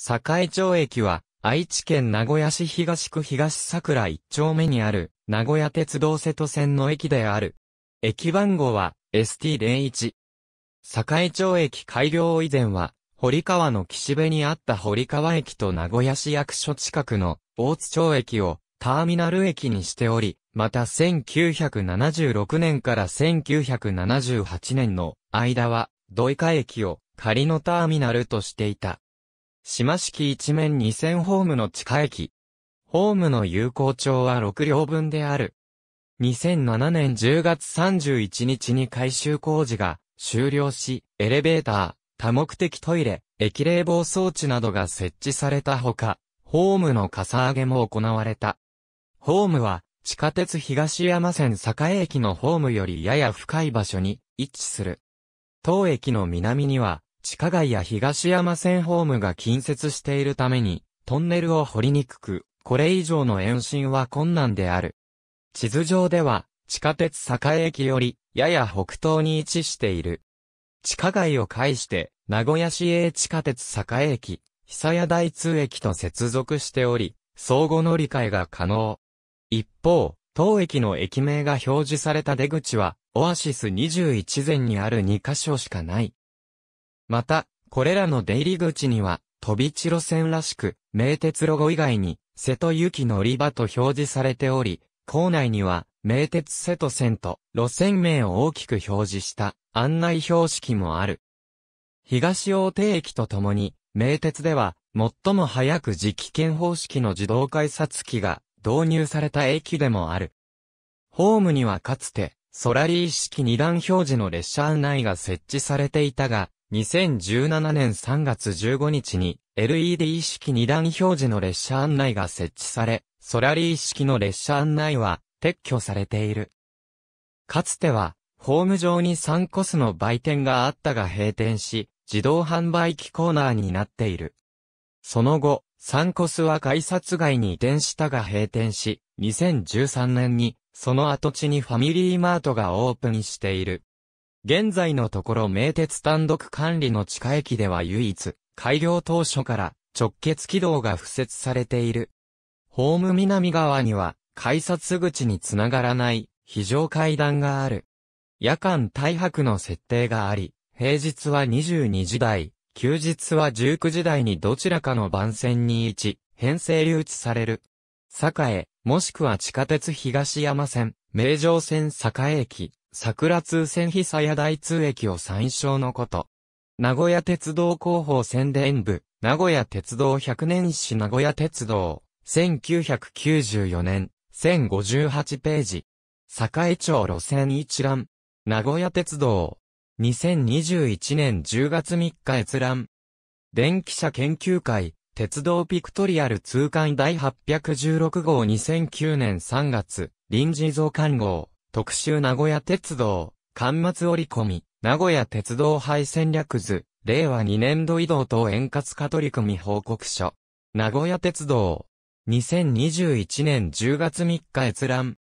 栄町駅は、愛知県名古屋市東区東桜一丁目にある、名古屋鉄道瀬戸線の駅である。駅番号は、ST01。栄町駅開業以前は、堀川の岸辺にあった堀川駅と名古屋市役所近くの大津町駅をターミナル駅にしており、また1976年から1978年の間は、土井川駅を仮のターミナルとしていた。島式一面二線ホームの地下駅。ホームの有効長は6両分である。2007年10月31日に改修工事が終了し、エレベーター、多目的トイレ、駅冷房装置などが設置されたほか、ホームのかさ上げも行われた。ホームは、地下鉄東山線栄駅のホームよりやや深い場所に位置する。当駅の南には、地下街や東山線ホームが近接しているために、トンネルを掘りにくく、これ以上の延伸は困難である。地図上では、地下鉄栄駅より、やや北東に位置している。地下街を介して、名古屋市営地下鉄栄駅、久屋大通駅と接続しており、相互乗り換えが可能。一方、当駅の駅名が表示された出口は、オアシス21前にある2カ所しかない。また、これらの出入り口には、飛び地路線らしく、名鉄ロゴ以外に、瀬戸行き乗り場と表示されており、構内には、名鉄瀬戸線と路線名を大きく表示した案内標識もある。東大手駅とともに、名鉄では、最も早く磁気圏方式の自動改札機が導入された駅でもある。ホームにはかつて、ソラリー式二段表示の列車案内が設置されていたが、2017年3月15日に LED 式二段表示の列車案内が設置され、ソラリー式の列車案内は撤去されている。かつては、ホーム上にサンコスの売店があったが閉店し、自動販売機コーナーになっている。その後、サンコスは改札外に移転したが閉店し、2013年に、その跡地にファミリーマートがオープンしている。現在のところ名鉄単独管理の地下駅では唯一、開業当初から直結軌道が付設されている。ホーム南側には、改札口につながらない非常階段がある。夜間大白の設定があり、平日は22時台、休日は19時台にどちらかの番線に位置、編成留置される。栄、もしくは地下鉄東山線、名城線栄駅、桜通線被佐や大通駅を参照のこと。名古屋鉄道広報宣伝部、名古屋鉄道100年史名古屋鉄道、1994年、1058ページ。栄町路線一覧。名古屋鉄道。2021年10月3日閲覧。電気車研究会、鉄道ピクトリアル通貫第816号2009年3月、臨時増刊号。特集名古屋鉄道、間末折り込み、名古屋鉄道廃戦略図、令和2年度移動等円滑化取り組み報告書。名古屋鉄道、2021年10月3日閲覧。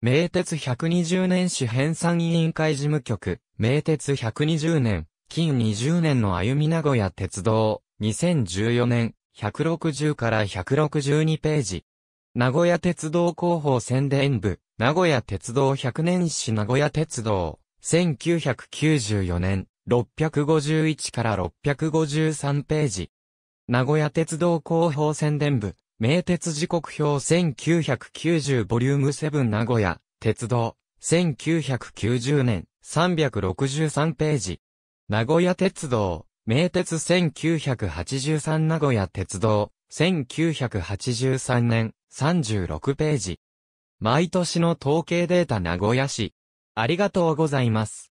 名鉄120年史編纂委員会事務局、名鉄120年、近20年の歩み名古屋鉄道、2014年、160から162ページ。名古屋鉄道広報宣伝部、名古屋鉄道100年史名古屋鉄道、1994年、651から653ページ。名古屋鉄道広報宣伝部、名鉄時刻表1990ボリューム7名古屋、鉄道、1990年、363ページ。名古屋鉄道、名鉄1983名古屋鉄道、1983年、36ページ。毎年の統計データ名古屋市。ありがとうございます。